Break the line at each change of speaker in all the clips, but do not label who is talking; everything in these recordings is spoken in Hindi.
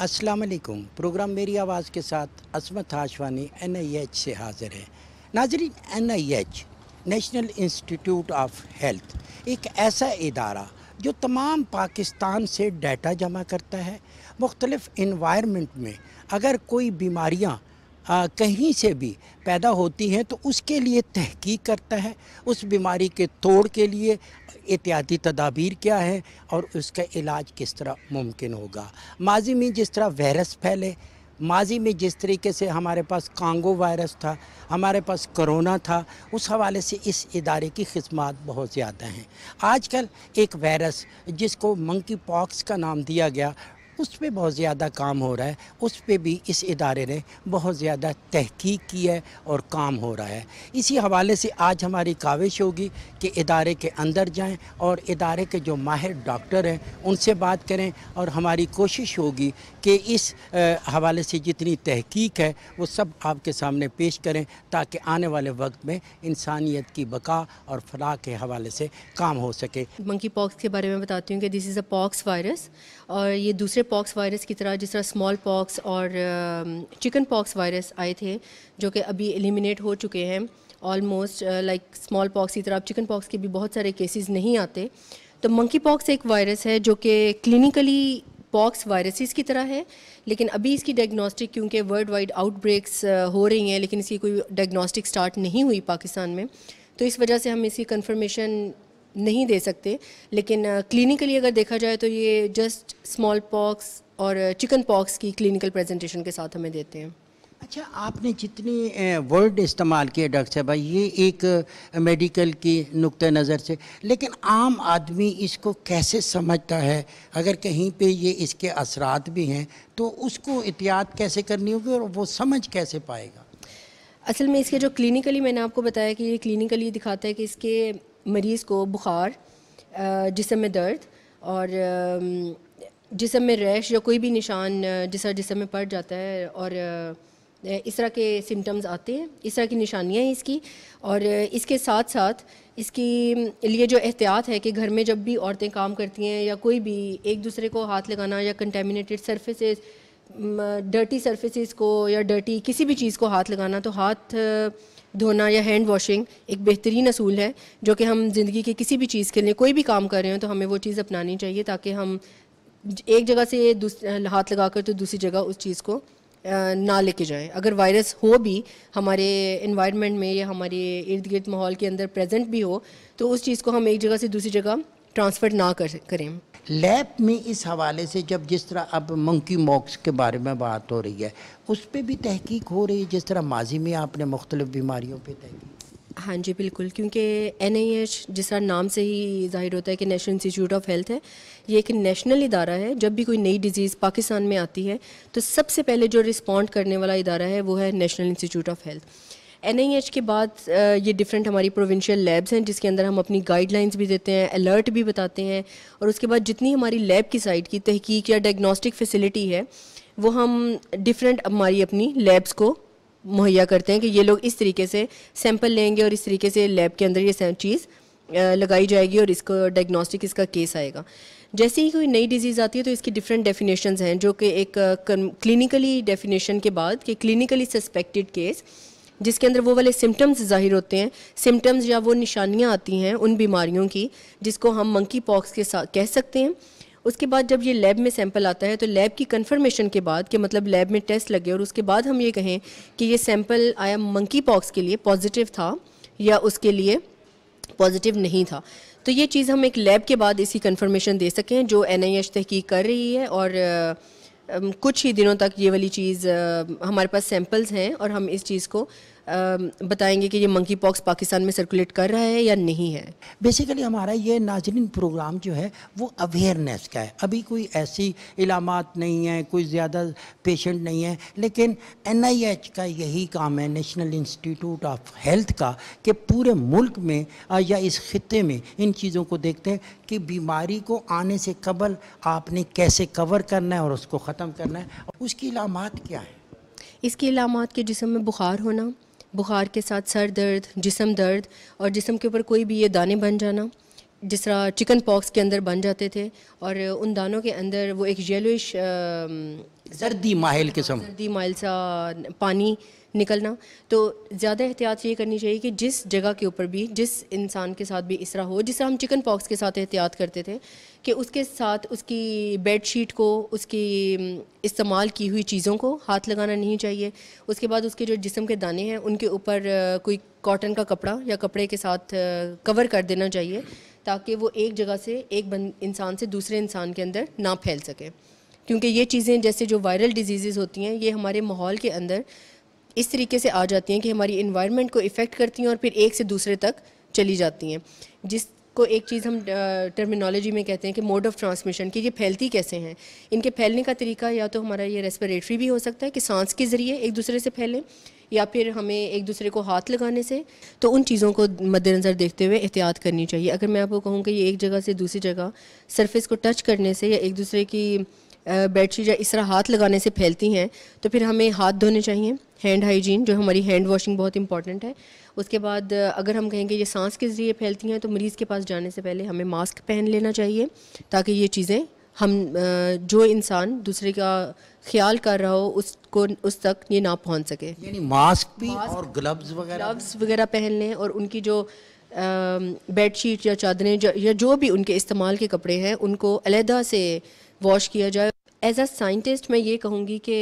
अस्सलाम वालेकुम प्रोग्राम मेरी आवाज़ के साथ असमत हाशवानी एच से हाज़िर है नाजरीन H national institute of health एक ऐसा इदारा जो तमाम पाकिस्तान से डाटा जमा करता है मुख्तलफ़ इन्वायरमेंट में अगर कोई बीमारियाँ आ, कहीं से भी पैदा होती हैं तो उसके लिए तहकीक करता है उस बीमारी के तोड़ के लिए एहतियाती तदाबीर क्या है और उसका इलाज किस तरह मुमकिन होगा माजी में जिस तरह वायरस फैले माजी में जिस तरीके से हमारे पास कांगो वायरस था हमारे पास करोना था उस हवाले से इस इदारे की खदमात बहुत ज़्यादा हैं आजकल एक वायरस जिसको मंकी पॉक्स का नाम दिया गया उस पर बहुत ज़्यादा काम हो रहा है उस पर भी इस इदारे ने बहुत ज़्यादा तहकीक की है और काम हो रहा है इसी हवाले से आज हमारी काविश होगी कि इदारे के अंदर जाएं और इदारे के जो माहिर डॉक्टर हैं उनसे बात करें और हमारी कोशिश होगी कि इस हवाले से जितनी तहकीक है वो सब आपके सामने पेश करें ताकि आने वाले वक्त में इंसानियत की बका और फलाह के हवाले से काम हो सके
मंकी पॉक्स के बारे में बताती हूँ कि this is a pox virus और ये दूसरे पॉक्स वायरस की तरह जिस तरह स्मॉल पॉक्स और चिकन पॉक्स वायरस आए थे जो कि अभी एलिमिनेट हो चुके हैं ऑलमोस्ट लाइक स्मॉल पॉक्स की तरह अब चिकन पॉक्स के भी बहुत सारे केसेस नहीं आते तो मंकी पॉक्स एक वायरस है जो कि क्लिनिकली पॉक्स वायरसेस की तरह है लेकिन अभी इसकी डायग्नोस्टिक क्योंकि वर्ल्ड वाइड आउटब्रेक्स हो रही हैं लेकिन इसकी कोई डायग्नोस्टिक स्टार्ट नहीं हुई पाकिस्तान में तो इस वजह से हम इसकी कन्फर्मेशन नहीं दे सकते लेकिन क्लिनिकली अगर देखा जाए तो ये जस्ट स्मॉल पॉक्स और चिकन पॉक्स की क्लिनिकल प्रेजेंटेशन के साथ हमें देते हैं
अच्छा आपने जितने वर्ड इस्तेमाल किए डॉक्टर साहब ये एक मेडिकल की नुक़ नज़र से लेकिन आम आदमी इसको कैसे समझता है अगर कहीं पे ये इसके असरात भी हैं तो उसको एहतियात कैसे करनी होगी और वो समझ कैसे पाएगा
असल में इसके जो क्लिनिकली मैंने आपको बताया कि ये क्लिनिकली दिखाता है कि इसके मरीज़ को बुखार जिसम में दर्द और जिसम में रैश या कोई भी निशान जिस तरह जिसम में पड़ जाता है और इस तरह के सिम्टम्स आते हैं इस तरह की निशानियाँ हैं इसकी और इसके साथ साथ इसकी लिए जो एहतियात है कि घर में जब भी औरतें काम करती हैं या कोई भी एक दूसरे को हाथ लगाना या कंटेमिनेटेड सरफेसेस डर्टी सरफेसेस को या डर्टी किसी भी चीज़ को हाथ लगाना तो हाथ धोना या हैंड वॉशिंग एक बेहतरीन असूल है जो कि हम ज़िंदगी के किसी भी चीज़ के लिए कोई भी काम कर रहे हैं तो हमें वो चीज़ अपनानी चाहिए ताकि हम एक जगह से हाथ लगा कर तो दूसरी जगह उस चीज़ को ना लेके जाए अगर वायरस हो भी हमारे इन्वायरमेंट में या हमारे इर्द गिर्द माहौल के अंदर प्रेजेंट भी हो तो उस चीज़ को हम एक जगह से दूसरी जगह ट्रांसफ़र ना कर करें लैब में इस
हवाले से जब जिस तरह अब मंकी मॉक्स के बारे में बात हो रही है उस पर भी तहकीक हो रही है जिस तरह माजी में आपने मुख्तलिफ बीमारियों पर तहकीक
हाँ जी बिल्कुल क्योंकि एन आई एच जिस तरह नाम से ही जाहिर होता है कि नेशनल इंस्टीट्यूट ऑफ हेल्थ है ये एक नेशनल इदारा है जब भी कोई नई डिजीज़ पाकिस्तान में आती है तो सबसे पहले जो रिस्पॉन्ड करने वाला इदारा है वो है national institute of health N के बाद ये डिफरेंट हमारी प्रोविंशियल लैब्स हैं जिसके अंदर हम अपनी गाइडलाइंस भी देते हैं अलर्ट भी बताते हैं और उसके बाद जितनी हमारी लैब की साइड की तहकीक या डायग्नोस्टिक फैसिलिटी है वो हम डिफरेंट हमारी अपनी लैब्स को मुहैया करते हैं कि ये लोग इस तरीके से सैंपल लेंगे और इस तरीके से लैब के अंदर ये चीज़ लगाई जाएगी और इसको डायग्नोस्टिक इसका केस आएगा जैसे ही कोई नई डिजीज़ आती है तो इसकी डिफरेंट डेफिनेशन हैं जो कि एक क्लिनिकली डेफिनेशन के बाद कि क्लिनिकली सस्पेक्टेड केस जिसके अंदर वो वाले सिम्टम्स ज़ाहिर होते हैं सिम्टम्स या वो निशानियाँ आती हैं उन बीमारियों की जिसको हम मंकी पॉक्स के साथ कह सकते हैं उसके बाद जब ये लैब में सैंपल आता है तो लैब की कंफर्मेशन के बाद कि मतलब लैब में टेस्ट लगे और उसके बाद हम ये कहें कि ये सैंपल आया मंकी पॉक्स के लिए पॉजिटिव था या उसके लिए पॉजिटिव नहीं था तो ये चीज़ हम एक लैब के बाद इसी कंफर्मेशन दे सकें जो एन तहकीक कर रही है और कुछ ही दिनों तक ये वाली चीज़ हमारे पास सैम्पल्स हैं और हम इस चीज़ को बताएंगे कि ये मंकी पॉक्स पाकिस्तान में सर्कुलेट कर रहा है या नहीं है बेसिकली हमारा ये नाजरीन
प्रोग्राम जो है वो
अवेयरनेस का है अभी कोई
ऐसी इलामत नहीं है कोई ज़्यादा पेशेंट नहीं है लेकिन एन का यही काम है नेशनल इंस्टीट्यूट ऑफ हेल्थ का कि पूरे मुल्क में या इस खत्े में इन चीज़ों को देखते हैं कि बीमारी को आने से कबल आपने कैसे कवर करना है और उसको ख़त्म करना है
उसकी इलामत क्या है इसकी इलामत के जिसम में बुखार होना बुखार के साथ सर दर्द जिसम दर्द और जिसम के ऊपर कोई भी ये दाने बन जाना जिस तरह चिकन पॉक्स के अंदर बन जाते थे और उन दानों के अंदर वो एक येलोइश जर्दी माहल हाँ, किस्म जर्दी माहल सा पानी निकलना तो ज़्यादा एहतियात ये करनी चाहिए कि जिस जगह के ऊपर भी जिस इंसान के साथ भी इस तरह हो तरह हम चिकन पॉक्स के साथ एहतियात करते थे कि उसके साथ उसकी बेड शीट को उसकी इस्तेमाल की हुई चीज़ों को हाथ लगाना नहीं चाहिए उसके बाद उसके जो जिसम के दाने हैं उनके ऊपर कोई कॉटन का कपड़ा या कपड़े के साथ कवर कर देना चाहिए ताकि वो एक जगह से एक इंसान से दूसरे इंसान के अंदर ना फैल सके क्योंकि ये चीज़ें जैसे जो वायरल डिजीज़ होती हैं ये हमारे माहौल के अंदर इस तरीके से आ जाती हैं कि हमारी इन्वायरमेंट को इफ़ेक्ट करती हैं और फिर एक से दूसरे तक चली जाती हैं जिसको एक चीज़ हम टर्मिनोलॉजी में कहते हैं कि मोड ऑफ ट्रांसमिशन कि ये फैलती कैसे हैं इनके फैलने का तरीका या तो हमारा ये रेस्पिरेटरी भी हो सकता है कि सांस के ज़रिए एक दूसरे से फैलें या फिर हमें एक दूसरे को हाथ लगाने से तो उन चीज़ों को मद्देनज़र देखते हुए एहतियात करनी चाहिए अगर मैं आपको कहूँ कि ये एक जगह से दूसरी जगह सरफेस को टच करने से या एक दूसरे की बेडशीट या इस तरह हाथ लगाने से फैलती हैं तो फिर हमें हाथ धोने चाहिए हैंड हाइजीन जो हमारी हैंड वॉशिंग बहुत इंपॉर्टेंट है उसके बाद अगर हम कहेंगे ये सांस के ज़रिए फैलती हैं तो मरीज़ के पास जाने से पहले हमें मास्क पहन लेना चाहिए ताकि ये चीज़ें हम जो इंसान दूसरे का ख्याल कर रहा हो उसको उस तक ये ना पहुंच सके यानी मास्क
भी मास्क, और ग्लव्स वगैरह ग्लव्स
वगैरह पहन लें और उनकी जो बेड शीट या चादरें या जो भी उनके इस्तेमाल के कपड़े हैं उनको अलहदा से वॉश किया जाए एज अ साइंटिस्ट मैं ये कहूँगी कि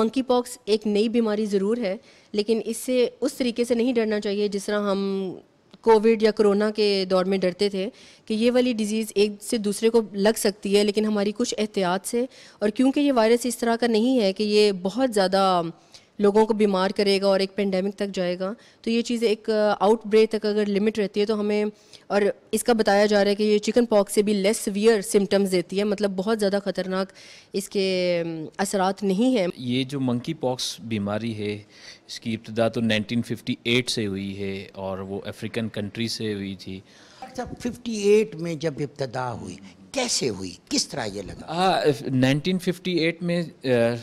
मंकी पॉक्स एक नई बीमारी ज़रूर है लेकिन इससे उस तरीके से नहीं डरना चाहिए जिस तरह हम कोविड या कोरोना के दौर में डरते थे कि ये वाली डिज़ीज़ एक से दूसरे को लग सकती है लेकिन हमारी कुछ एहतियात से और क्योंकि ये वायरस इस तरह का नहीं है कि ये बहुत ज़्यादा लोगों को बीमार करेगा और एक पेंडेमिक तक जाएगा तो ये चीज़ एक आउटब्रेक uh, तक अगर लिमिट रहती है तो हमें और इसका बताया जा रहा है कि ये चिकन पॉक्स से भी लेस सीवियर सिम्टम्स देती है मतलब बहुत ज़्यादा ख़तरनाक इसके असरात नहीं हैं
ये जो मंकी पॉक्स बीमारी है इसकी इब्तदा तो 1958 से हुई है और वो अफ्रीकन कंट्री से हुई थी
जब अच्छा, 58 में जब इब्तदा हुई कैसे हुई किस तरह ये
लगा फिफ्टी एट में आ,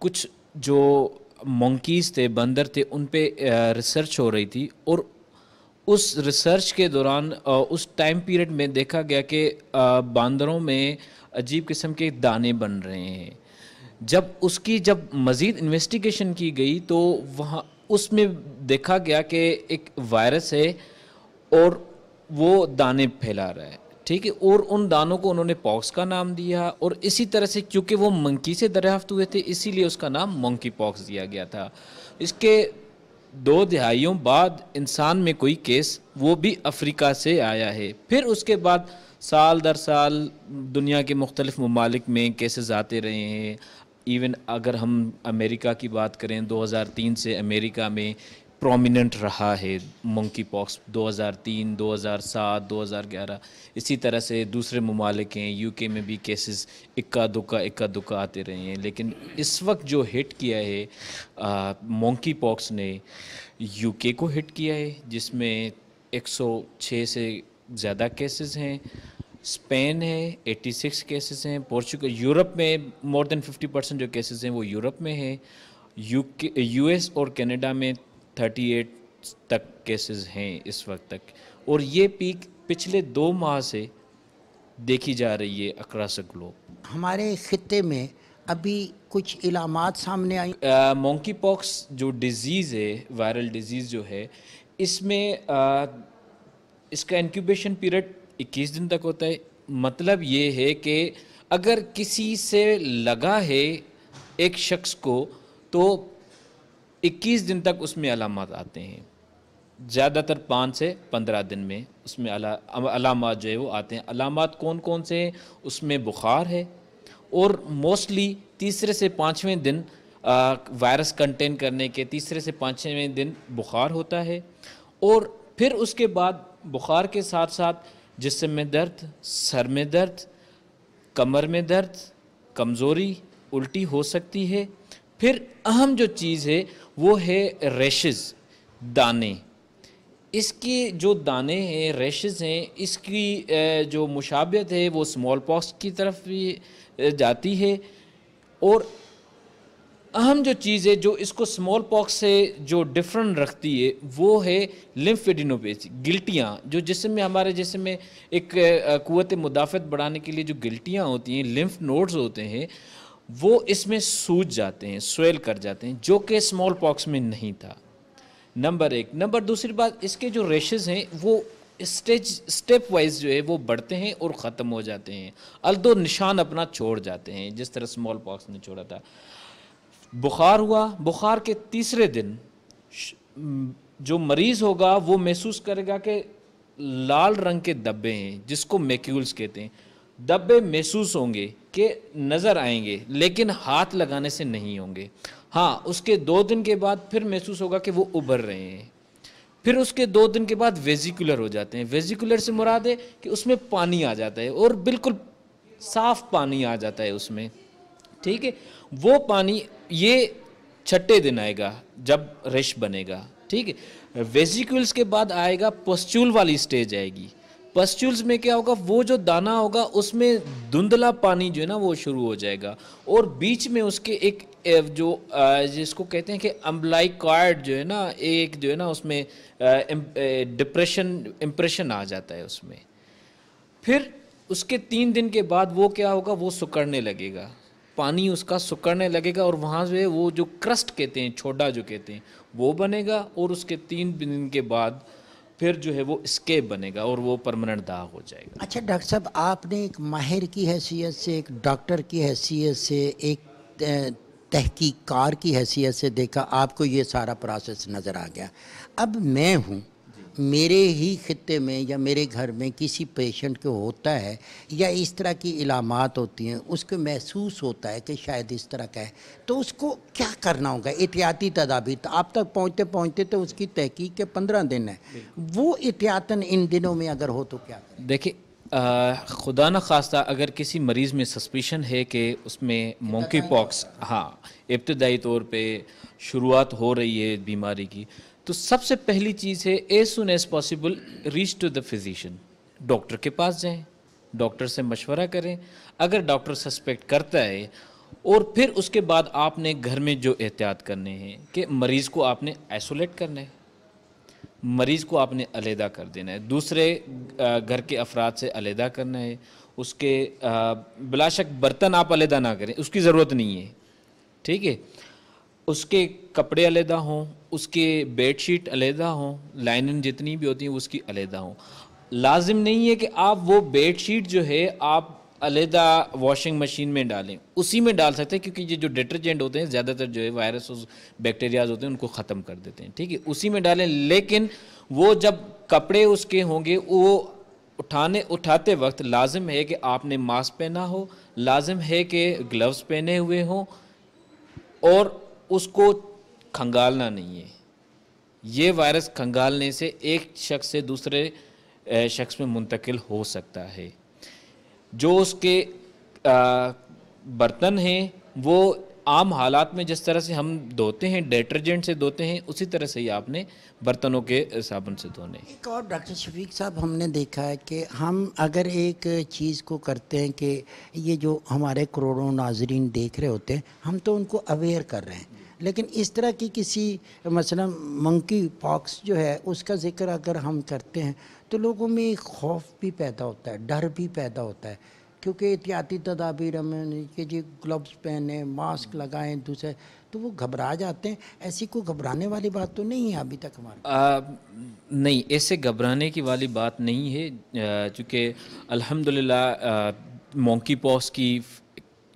कुछ जो मंकीज़ थे बंदर थे उन पर रिसर्च हो रही थी और उस रिसर्च के दौरान उस टाइम पीरियड में देखा गया कि बंदरों में अजीब किस्म के दाने बन रहे हैं जब उसकी जब मज़ीद इन्वेस्टिगेशन की गई तो वहाँ उसमें देखा गया कि एक वायरस है और वो दाने फैला रहा है ठीक है और उन दानों को उन्होंने पॉक्स का नाम दिया और इसी तरह से क्योंकि वो मंकी से दरियाफ्त हुए थे इसीलिए उसका नाम मंकी पॉक्स दिया गया था इसके दो दिहाइयों बाद इंसान में कोई केस वो भी अफ्रीका से आया है फिर उसके बाद साल दर साल दुनिया के मुख्तलिफ ममालिक में केसेस आते रहे हैं इवन अगर हम अमेरिका की बात करें 2003 से अमेरिका में प्रोमिनेंट रहा है मंकी पॉक्स 2003, 2007, 2011 इसी तरह से दूसरे ममालिक हैं यूके में भी केसेस इक्का दुक्का इक्का दुक्का आते रहे हैं लेकिन इस वक्त जो हिट किया है मंकी पॉक्स ने यूके को हिट किया है जिसमें 106 से ज़्यादा केसेस हैं स्पेन है 86 केसेस हैं पोर्चुगल यूरोप में मोर देन 50 परसेंट जो केसेस हैं वो यूरोप में है यूके यूएस और कनाडा में 38 तक केसेस हैं इस वक्त तक और ये पीक पिछले दो माह से देखी जा रही है अक्रॉस ग्लोब
हमारे खत्े में अभी कुछ इलामत सामने आई
मोंकी पॉक्स जो डिज़ीज़ है वायरल डिज़ीज़ जो है इसमें आ, इसका इनक्यूबेशन पीरियड 21 दिन तक होता है मतलब ये है कि अगर किसी से लगा है एक शख्स को तो 21 दिन तक उसमें अलामत आते हैं ज़्यादातर पाँच से पंद्रह दिन में उसमें अलामत जो है वो आते हैं अलामत कौन कौन से हैं उसमें बुखार है और मोस्टली तीसरे से पाँचवें दिन वायरस कंटेन करने के तीसरे से पाँचवें दिन बुखार होता है और फिर उसके बाद बुखार के साथ साथ जिसम में दर्द सर में दर्द कमर में दर्द कमज़ोरी उल्टी हो सकती है फिर अहम जो चीज़ है वो है रेशेस दाने इसके जो दाने हैं रेशेस हैं इसकी जो मुशाबियत है वो स्मॉल पॉक्स की तरफ भी जाती है और अहम जो चीज़ है जो इसको स्मॉल पॉक्स से जो डिफरेंट रखती है वो है लिम्फेडिनोपैथी गिल्टियाँ जो जिसम में हमारे जिसम में एक कुत मुदाफ़त बढ़ाने के लिए जो गिल्टियाँ होती हैं लिम्फ नोड्स होते हैं वो इसमें सूज जाते हैं स्वेल कर जाते हैं जो कि स्मॉल पॉक्स में नहीं था नंबर एक नंबर दूसरी बात इसके जो रेशेज़ हैं वो स्टेज स्टेप वाइज जो है वो बढ़ते हैं और ख़त्म हो जाते हैं अलदो निशान अपना छोड़ जाते हैं जिस तरह स्मॉल पॉक्स ने छोड़ा था बुखार हुआ बुखार के तीसरे दिन जो मरीज़ होगा वो महसूस करेगा कि लाल रंग के धब्बे हैं जिसको मेक्यूल्स कहते हैं धब्बे महसूस होंगे के नज़र आएंगे लेकिन हाथ लगाने से नहीं होंगे हाँ उसके दो दिन के बाद फिर महसूस होगा कि वो उभर रहे हैं फिर उसके दो दिन के बाद वेजिकुलर हो जाते हैं वेजिकुलर से मुराद है कि उसमें पानी आ जाता है और बिल्कुल साफ पानी आ जाता है उसमें ठीक है वो पानी ये छठे दिन आएगा जब रिश बनेगा ठीक है वेजिकुल्स के बाद आएगा पोस्चूल वाली स्टेज आएगी पस्च्यूल्स में क्या होगा वो जो दाना होगा उसमें धुंधला पानी जो है ना वो शुरू हो जाएगा और बीच में उसके एक जो जिसको कहते हैं कि कार्ड जो है ना एक जो है ना उसमें डिप्रेशन इम्प्रेशन आ जाता है उसमें फिर उसके तीन दिन के बाद वो क्या होगा वो सुकड़ने लगेगा पानी उसका सुकड़ने लगेगा और वहाँ से वो जो क्रस्ट कहते हैं छोटा जो कहते हैं वो बनेगा और उसके तीन दिन के बाद फिर जो है वो स्केप बनेगा और वो परमानेंट दाग हो जाएगा
अच्छा डॉक्टर साहब आपने एक माहिर की हैसियत से एक डॉक्टर की हैसियत से एक तहकीकार की हैसियत से देखा आपको ये सारा प्रोसेस नज़र आ गया अब मैं हूँ मेरे ही खत्े में या मेरे घर में किसी पेशेंट को होता है या इस तरह की इलामत होती हैं उसको महसूस होता है कि शायद इस तरह का है तो उसको क्या करना होगा एहतियाती तदाबीर तो आप तक पहुँचते पहुँचते तो उसकी तहकीक के पंद्रह दिन है वो एहतियातन इन दिनों में अगर हो तो क्या
देखिए खुदा न खास्ता अगर किसी मरीज़ में सस्पिशन है कि उसमें मोंकी पॉक्स हाँ इब्तदाई तौर पे शुरुआत हो रही है बीमारी की तो सबसे पहली चीज़ है as soon as possible reach to the physician doctor के पास जाएं डॉक्टर से मशवरा करें अगर डॉक्टर सस्पेक्ट करता है और फिर उसके बाद आपने घर में जो एहतियात करने हैं कि मरीज़ को आपने आइसोलेट करना है मरीज़ को आपने अलहदा कर देना है दूसरे घर के अफराद से अलहदा करना है उसके बिलाशक बर्तन आप अलहदा ना करें उसकी ज़रूरत नहीं है ठीक है उसके कपड़े अलहदा हों उसके बेडशीट अलहदा हों लाइनन जितनी भी होती हैं उसकी अलहदा हों लाजिम नहीं है कि आप वो बेडशीट जो है आप अलहदा वॉशिंग मशीन में डालें उसी में डाल सकते हैं क्योंकि ये जो डिटर्जेंट होते हैं ज़्यादातर जो है वायरस और बैक्टीरियाज होते हैं उनको ख़त्म कर देते हैं ठीक है उसी में डालें लेकिन वो जब कपड़े उसके होंगे वो उठाने उठाते वक्त लाजिम है कि आपने मास्क पहना हो लाजिम है कि ग्लव्स पहने हुए हों और उसको खंगालना नहीं है ये वायरस खंगालने से एक शख्स से दूसरे शख्स में मुंतकिल हो सकता है जो उसके बर्तन हैं वो आम हालात में जिस तरह से हम धोते हैं डिटर्जेंट से धोते हैं उसी तरह से ही आपने बर्तनों के साबुन से धोने
एक और डॉक्टर शफीक साहब हमने देखा है कि हम अगर एक चीज़ को करते हैं कि ये जो हमारे करोड़ों नाजरीन देख रहे होते हैं हम तो उनको अवेयर कर रहे हैं लेकिन इस तरह की किसी मसला मंकी पॉक्स जो है उसका ज़िक्र अगर हम करते हैं तो लोगों में खौफ भी पैदा होता है डर भी पैदा होता है क्योंकि एहतियाती तदाबीर हमें कि जी ग्लव्स पहने मास्क लगाएं दूसरे तो वो घबरा जाते हैं ऐसी कोई घबराने वाली बात तो नहीं है अभी तक
हमारे नहीं ऐसे घबराने की वाली बात नहीं है चूँकि अलहमदिल्ला मोंकी पॉक्स की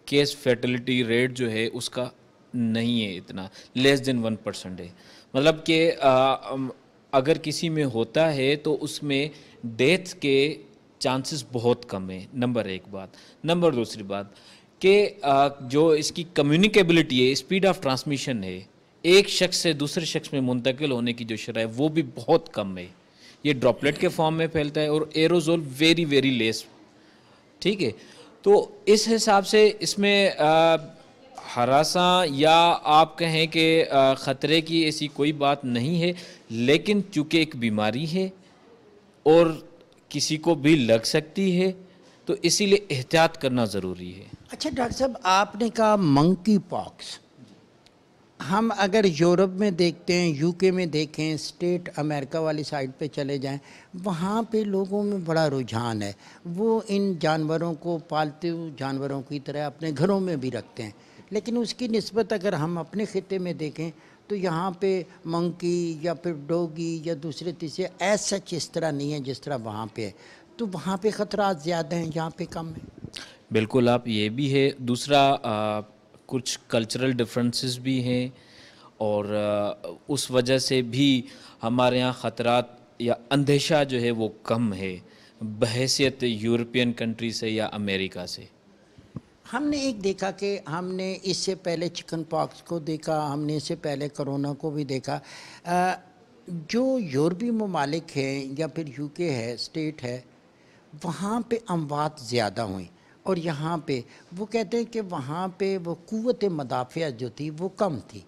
केस फैटलिटी रेट जो है उसका नहीं है इतना लेस देन वन परसेंट है मतलब कि अगर किसी में होता है तो उसमें डेथ के चांसेस बहुत कम है नंबर एक बात नंबर दूसरी बात कि जो इसकी कम्युनिकेबिलिटी है स्पीड ऑफ ट्रांसमिशन है एक शख्स से दूसरे शख्स में मुंतकिल होने की जो शरह है वो भी बहुत कम है ये ड्रॉपलेट के फॉर्म में फैलता है और एरोजोल वेरी वेरी लेस ठीक है तो इस हिसाब से इसमें हरासा या आप कहें कि ख़तरे की ऐसी कोई बात नहीं है लेकिन चूँकि एक बीमारी है और किसी को भी लग सकती है तो इसीलिए एहतियात करना ज़रूरी है
अच्छा डॉक्टर साहब आपने कहा मंकी पॉक्स हम अगर यूरोप में देखते हैं यूके में देखें स्टेट अमेरिका वाली साइड पे चले जाएं वहाँ पे लोगों में बड़ा रुझान है वो इन जानवरों को पालतू जानवरों की तरह अपने घरों में भी रखते हैं लेकिन उसकी नस्बत अगर हम अपने ख़त्े में देखें तो यहाँ पे मंकी या फिर डोगी या दूसरे तीसरे ऐसा इस तरह नहीं है जिस तरह वहाँ पे है तो वहाँ पे ख़तरा ज़्यादा हैं यहाँ पे कम है
बिल्कुल आप ये भी है दूसरा आ, कुछ कल्चरल डिफरेंसेस भी हैं और आ, उस वजह से भी हमारे यहाँ ख़तरात या अंदेशा जो है वो कम है बहसीत यूरोपियन कंट्री से या अमेरिका से
हमने एक देखा कि हमने इससे पहले चिकन पॉक्स को देखा हमने इससे पहले करोना को भी देखा आ, जो यूरोपी ममालिक हैं या फिर यूके है स्टेट है वहाँ पे अमवात ज़्यादा हुई और यहाँ पे वो कहते हैं कि वहाँ पे वो क़वत मदाफ़त जो थी वो कम थी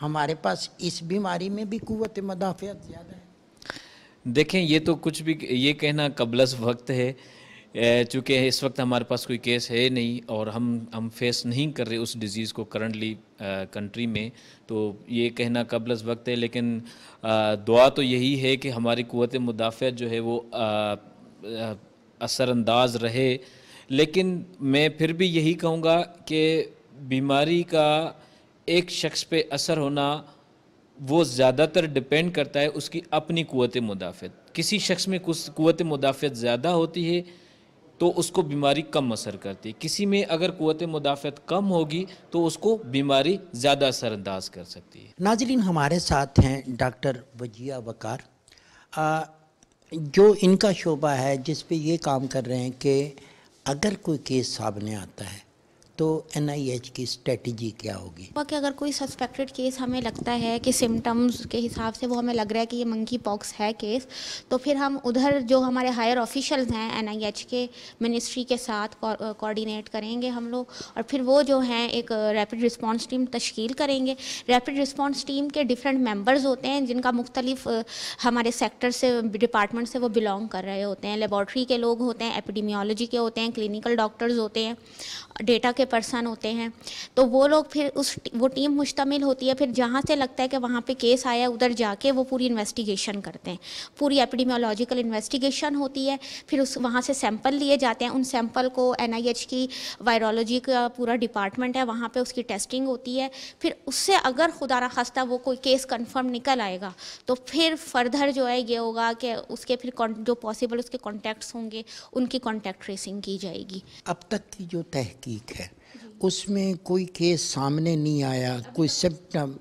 हमारे पास इस बीमारी में भी क़वत मदाफ़त ज़्यादा है
देखें ये तो कुछ भी ये कहना कबलस वक्त है चूँकि इस वक्त हमारे पास कोई केस है नहीं और हम हम फेस नहीं कर रहे उस डिज़ीज़ को करंटली कंट्री में तो ये कहना कबल वक्त है लेकिन आ, दुआ तो यही है कि हमारी क़वत मुदाफ़त जो है वो असरानंदाज रहे लेकिन मैं फिर भी यही कहूँगा कि बीमारी का एक शख्स पे असर होना वो ज़्यादातर डिपेंड करता है उसकी अपनी क़वत मुदाफ़त किसी शख्स में कुछ क़वत मुदाफ़त ज़्यादा होती है तो उसको बीमारी कम असर करती है किसी में अगर कुत मुदाफ़त कम होगी तो उसको बीमारी ज़्यादा असरअंदाज कर सकती
है नाजरीन हमारे साथ हैं डॉक्टर वजिया वकार आ, जो इनका शोबा है जिस पे ये काम कर रहे हैं कि अगर कोई केस सामने आता है तो एन की स्ट्रेटजी क्या होगी
बाकी अगर कोई सस्पेक्टेड केस हमें लगता है कि सिम्टम्स के हिसाब से वो हमें लग रहा है कि ये मंकी पॉक्स है केस तो फिर हम उधर जो हमारे हायर ऑफिशल्स हैं एन के मिनिस्ट्री के साथ कोऑर्डिनेट करेंगे हम लोग और फिर वो जो हैं एक रैपिड रिस्पॉन्स टीम तश्कील करेंगे रैपिड रिस्पॉन्स टीम के डिफरेंट मेम्बर्स होते हैं जिनका मुख्तलिफ हमारे सेक्टर से डिपार्टमेंट से वो बिलोंग कर रहे होते हैं लेबॉर्ट्री के लोग होते हैं एपिडीमियोलॉजी के होते हैं क्लिनिकल डॉक्टर्स होते हैं डेटा के पर्सन होते हैं तो वो लोग फिर उस वो टीम मुश्तमिल होती है फिर जहाँ से लगता है कि वहाँ पे केस आया उधर जाके वो पूरी इन्वेस्टिगेशन करते हैं पूरी एपिडीमियोलॉजिकल इन्वेस्टिगेशन होती है फिर उस वहाँ से सैंपल लिए जाते हैं उन सैंपल को एन की वायरोलॉजी का पूरा डिपार्टमेंट है वहाँ पर उसकी टेस्टिंग होती है फिर उससे अगर खुदा खास्ता वो कोई केस कन्फर्म निकल आएगा तो फिर फर्दर जो है ये होगा कि उसके फिर जो पॉसिबल उसके कॉन्टैक्ट्स होंगे उनकी कॉन्टैक्ट ट्रेसिंग की जाएगी
अब तक की जो तहकी तहकीक है उसमें कोई केस सामने नहीं आया कोई सिम्टम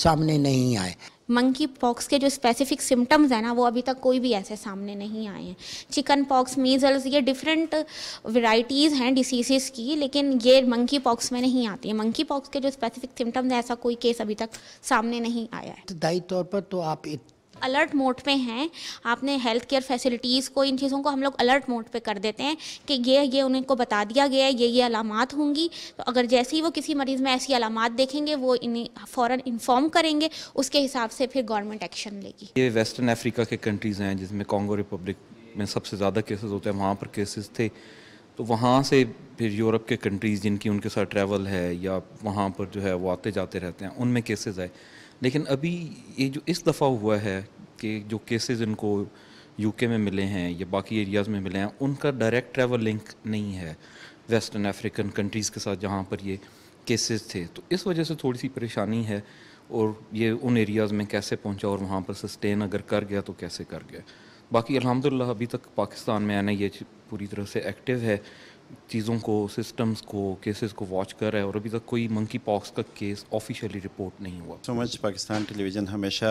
सामने नहीं आए
मंकी पॉक्स के जो स्पेसिफिक सिम्टम्स हैं ना वो अभी तक कोई भी ऐसे सामने नहीं आए हैं चिकन पॉक्स मीजल्स ये डिफरेंट वैरायटीज़ हैं डिसीज़ की लेकिन ये मंकी पॉक्स में नहीं आती है मंकी पॉक्स के जो स्पेसिफिक सिम्टम्स हैं ऐसा कोई केस अभी तक सामने नहीं आया है
तो दाई तौर पर तो आप
अलर्ट मोड पे हैं आपने हेल्थ केयर फैसिलिटीज़ को इन चीज़ों को हम लोग अलर्ट मोड पे कर देते हैं कि ये ये उनको बता दिया गया है ये ये अलामत होंगी तो अगर जैसे ही वो किसी मरीज़ में ऐसी अलामत देखेंगे वो इन्हें फ़ौर इन्फॉर्म करेंगे उसके हिसाब से फिर गवर्नमेंट एक्शन लेगी
ये वेस्टर्न अफ्रीका के कंट्रीज़ हैं जिसमें कॉन्गो रिपब्लिक में सबसे ज़्यादा केसेज होते हैं वहाँ पर केसेज थे तो वहाँ से फिर यूरोप के कंट्रीज़ जिनकी उनके साथ ट्रैवल है या वहाँ पर जो है वो आते जाते रहते हैं उनमें केसेज आए लेकिन अभी ये जो इस दफ़ा हुआ है कि जो केसेस इनको यूके में मिले हैं या बाकी एरियाज़ में मिले हैं उनका डायरेक्ट ट्रैवल लिंक नहीं है वेस्टर्न अफ्रीकन कंट्रीज़ के साथ जहाँ पर ये केसेस थे तो इस वजह से थोड़ी सी परेशानी है और ये उन एरियाज़ में कैसे पहुँचा और वहाँ पर सस्टेन अगर कर गया तो कैसे कर गया बाकी अलहमदिल्ला अभी तक पाकिस्तान में एन आई पूरी तरह से एक्टिव है चीज़ों को सिस्टम्स को
केसेस को वॉच कर रहा है और अभी तक कोई मंकी पॉक्स का केस ऑफिशियली रिपोर्ट नहीं हुआ सो मच पाकिस्तान टेलीविज़न हमेशा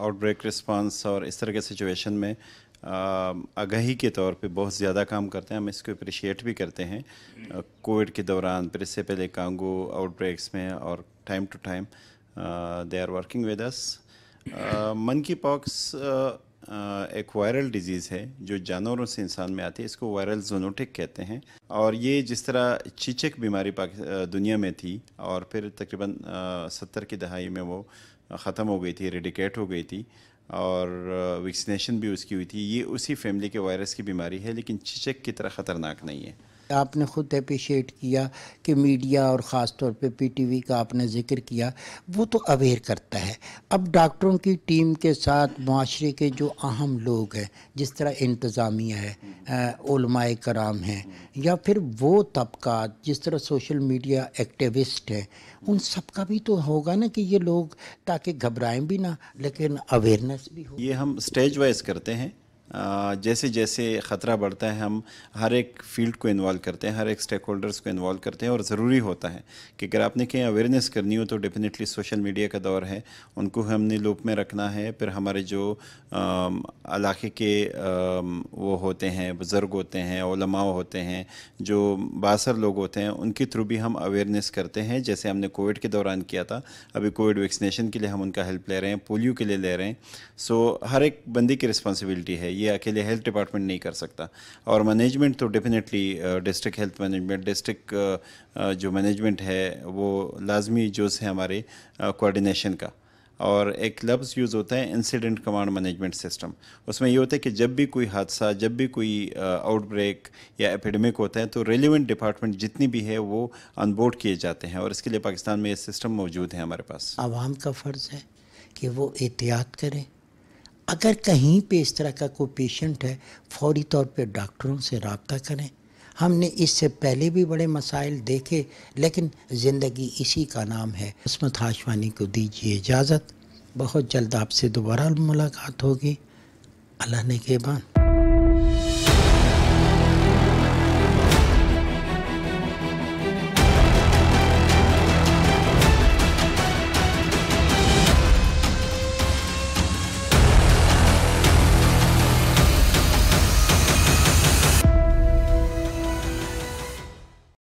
आउटब्रेक uh, रिस्पांस और इस तरह के सिचुएशन में um, आगाही के तौर पे बहुत ज़्यादा काम करते हैं हम इसको अप्रिशिएट भी करते हैं कोविड uh, के दौरान फिर इससे पहले कांगो आउटब्रेक्स में और time to time they are working with us monkeypox एक वायरल डिजीज़ है जो जानवरों से इंसान में आती है इसको वायरल जोनोटिक कहते हैं और ये जिस तरह चीचक बीमारी दुनिया में थी और फिर तकरीबन सत्तर की दहाई में वो ख़त्म हो गई थी रेडिकेट हो गई थी और वैक्सीनेशन भी उसकी हुई थी ये उसी फैमिली के वायरस की बीमारी है लेकिन चिचक की तरह ख़तरनाक नहीं है
आपने ख़ुद अप्रिशिएट किया कि मीडिया और ख़ास तौर पे पीटीवी का आपने जिक्र किया वो तो अवेयर करता है अब डॉक्टरों की टीम के साथ माशरे के जो अहम लोग हैं जिस तरह इंतज़ामिया है कराम हैं या फिर वो तबका जिस तरह सोशल मीडिया एक्टिविस्ट हैं उन सब का भी तो होगा ना कि ये लोग ताकि घबराएं भी ना लेकिन अवेयरनेस
भी हो ये हम स्टेज वाइज करते हैं जैसे जैसे ख़तरा बढ़ता है हम हर एक फील्ड को इन्वॉल्व करते हैं हर एक स्टेक होल्डर्स को इन्वॉल्व करते हैं और ज़रूरी होता है कि अगर आपने कहीं अवेयरनेस करनी हो तो डेफिनेटली सोशल मीडिया का दौर है उनको हमने लूप में रखना है फिर हमारे जो इलाके के आ, वो होते हैं बुज़ुर्ग होते हैं ओलमा होते हैं जो बासर लोग होते हैं उनके थ्रू भी हम अवेयरनेस करते हैं जैसे हमने कोविड के दौरान किया था अभी कोविड वैक्सीनेशन के लिए हम उनका हेल्प ले रहे हैं पोलियो के लिए ले रहे हैं सो हर एक बंदी की रिस्पॉन्सिबिलिटी है ये अकेले हेल्थ डिपार्टमेंट नहीं कर सकता और मैनेजमेंट तो definitely district health management district जो मैनेजमेंट है वो लाजमी जोश है हमारे कोऑर्डिनेशन का और एक लफ्ज़ यूज़ होता है इंसिडेंट कमांड मैनेजमेंट सिस्टम उसमें ये होता है कि जब भी कोई हादसा जब भी कोई आउटब्रेक या एपिडेमिक होता है तो रेलिवेंट डिपार्टमेंट जितनी भी है वो अनबोर्ड किए जाते हैं और इसके लिए पाकिस्तान में ये सिस्टम मौजूद है हमारे पास
आवाम का फ़र्ज़ है कि वो एहतियात करें अगर कहीं पे इस तरह का कोई पेशेंट है फौरी तौर पे डॉक्टरों से रबता करें हमने इससे पहले भी बड़े मसाइल देखे लेकिन ज़िंदगी इसी का नाम है उसमत हाशवानी को दीजिए इजाज़त बहुत जल्द आपसे दोबारा मुलाकात होगी अल्लाह ने के बाद